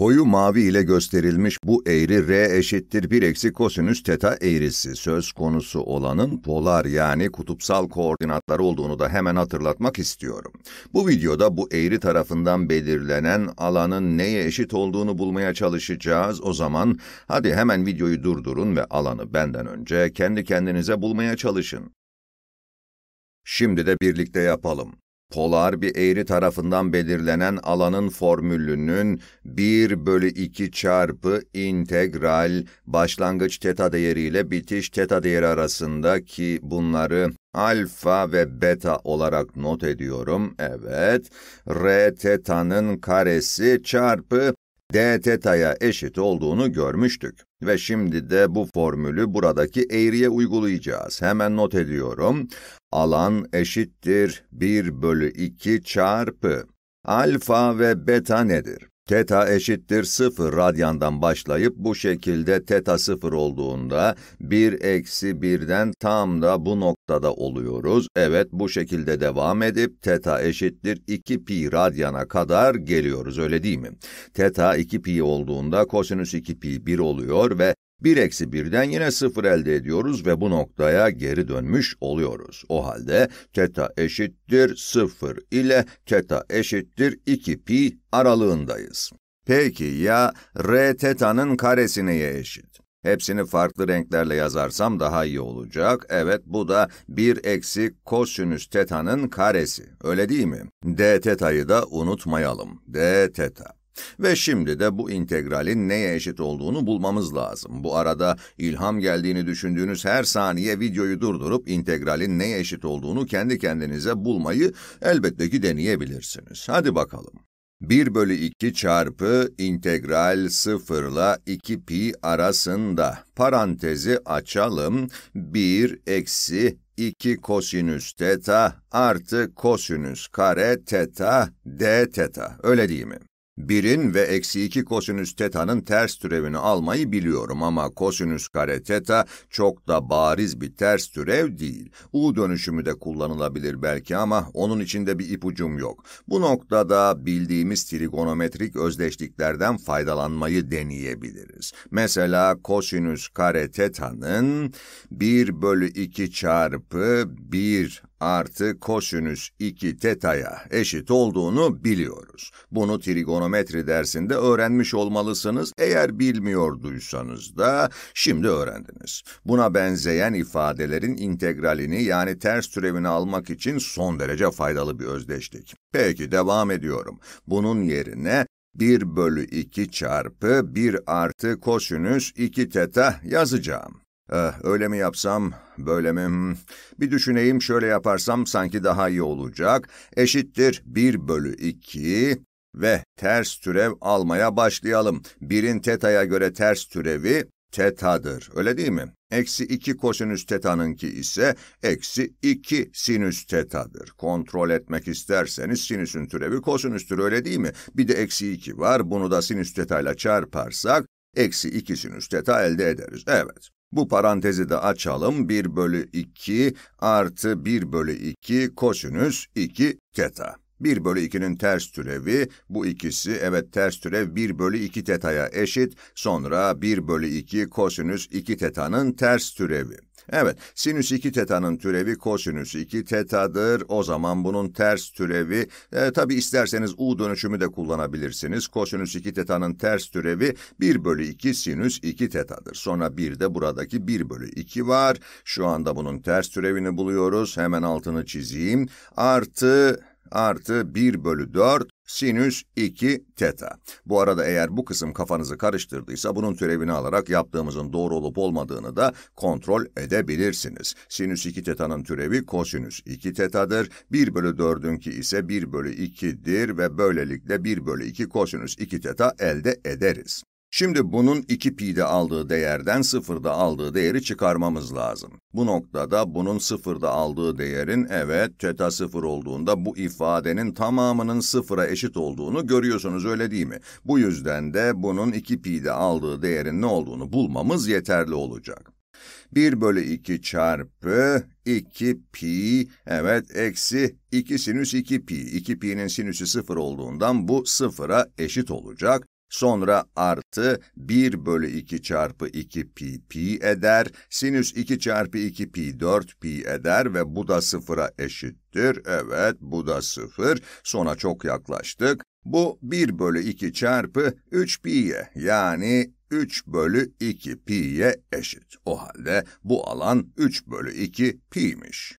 Koyu mavi ile gösterilmiş bu eğri r eşittir 1 eksi kosinüs teta eğrisi söz konusu olanın polar yani kutupsal koordinatları olduğunu da hemen hatırlatmak istiyorum. Bu videoda bu eğri tarafından belirlenen alanın neye eşit olduğunu bulmaya çalışacağız. O zaman hadi hemen videoyu durdurun ve alanı benden önce kendi kendinize bulmaya çalışın. Şimdi de birlikte yapalım polar bir eğri tarafından belirlenen alanın formülünün 1 bölü 2 çarpı integral başlangıç teta değeriyle bitiş teta değeri arasında ki bunları alfa ve beta olarak not ediyorum. Evet, r tetanın karesi çarpı d teta'ya eşit olduğunu görmüştük. Ve şimdi de bu formülü buradaki eğriye uygulayacağız. Hemen not ediyorum. Alan eşittir 1 bölü 2 çarpı. Alfa ve beta nedir? Teta eşittir sıfır radyandan başlayıp bu şekilde teta sıfır olduğunda 1 eksi 1'den tam da bu noktada oluyoruz. Evet bu şekilde devam edip teta eşittir 2 pi radyana kadar geliyoruz öyle değil mi? Teta 2 pi olduğunda kosinüs 2 pi 1 oluyor ve 1 eksi 1'den yine 0 elde ediyoruz ve bu noktaya geri dönmüş oluyoruz. O halde teta eşittir 0 ile teta eşittir 2 pi aralığındayız. Peki ya r teta'nın karesi neye eşit? Hepsini farklı renklerle yazarsam daha iyi olacak. Evet bu da 1 eksi kosinüs teta'nın karesi. Öyle değil mi? d teta'yı da unutmayalım. d teta. Ve şimdi de bu integralin neye eşit olduğunu bulmamız lazım. Bu arada ilham geldiğini düşündüğünüz her saniye videoyu durdurup integralin neye eşit olduğunu kendi kendinize bulmayı elbette ki deneyebilirsiniz. Hadi bakalım. 1 bölü 2 çarpı integral 0 ile 2 pi arasında parantezi açalım 1 eksi 2 kosinüs teta artı kosinüs kare teta d teta öyle değil mi? 1'in ve eksi 2 kosinüs teta'nın ters türevini almayı biliyorum ama kosinüs kare teta çok da bariz bir ters türev değil. U dönüşümü de kullanılabilir belki ama onun içinde bir ipucum yok. Bu noktada bildiğimiz trigonometrik özdeşliklerden faydalanmayı deneyebiliriz. Mesela kosinüs kare teta'nın 1 bölü 2 çarpı 1 artı kosinüs 2 teta'ya eşit olduğunu biliyoruz. Bunu trigonometri dersinde öğrenmiş olmalısınız. Eğer bilmiyorduysanız da şimdi öğrendiniz. Buna benzeyen ifadelerin integralini yani ters türevini almak için son derece faydalı bir özdeşlik. Peki devam ediyorum. Bunun yerine 1 bölü 2 çarpı 1 artı kosinüs 2 teta yazacağım. Eh, öyle mi yapsam, böyle mi? Hmm. Bir düşüneyim şöyle yaparsam sanki daha iyi olacak. Eşittir 1 bölü 2 ve ters türev almaya başlayalım. 1'in teta'ya göre ters türevi tetadır, öyle değil mi? Eksi 2 kosinüs tetanınki ise eksi 2 sinüs tetadır. Kontrol etmek isterseniz sinüsün türevi kosinüstür, öyle değil mi? Bir de eksi 2 var, bunu da sinüs teta ile çarparsak eksi 2 sinüs teta elde ederiz. Evet. Bu parantezi de açalım. 1 bölü 2 artı 1 bölü 2 kosinüs 2 teta. 1 bölü 2'nin ters türevi, bu ikisi evet ters türev 1 bölü 2 teta'ya eşit, sonra 1 bölü 2 kosinüs 2 teta'nın ters türevi. Evet, sinüs 2 tetanın türevi kosinüs 2 tetadır. O zaman bunun ters türevi, e, tabi isterseniz u dönüşümü de kullanabilirsiniz. Kosinüs 2 tetanın ters türevi 1 bölü 2 sinüs 2 tetadır. Sonra bir de buradaki 1 bölü 2 var. Şu anda bunun ters türevini buluyoruz. Hemen altını çizeyim. Artı artı 1 bölü 4 sinüs 2 teta. Bu arada eğer bu kısım kafanızı karıştırdıysa bunun türevini alarak yaptığımızın doğru olup olmadığını da kontrol edebilirsiniz. Sinüs 2 teta'nın türevi kosinüs 2 teta'dır. 1 bölü 4'ünki ise 1 bölü 2'dir ve böylelikle 1 bölü 2 kosinüs 2 teta elde ederiz. Şimdi bunun 2pi'de aldığı değerden sıfırda aldığı değeri çıkarmamız lazım. Bu noktada bunun sıfırda aldığı değerin evet teta sıfır olduğunda bu ifadenin tamamının sıfıra eşit olduğunu görüyorsunuz öyle değil mi? Bu yüzden de bunun 2pi'de aldığı değerin ne olduğunu bulmamız yeterli olacak. 1 bölü 2 çarpı 2 pi, evet eksi 2 sinüs 2 pi. 2 pi'nin sinüsü 0 olduğundan bu 0'a eşit olacak. Sonra artı 1 bölü 2 çarpı 2 pi pi eder. Sinüs 2 çarpı 2 pi 4 pi eder ve bu da sıfıra eşittir. Evet bu da sıfır. Sona çok yaklaştık. Bu 1 bölü 2 çarpı 3 pi'ye yani 3 bölü 2 pi'ye eşit. O halde bu alan 3 bölü 2 pi'miş.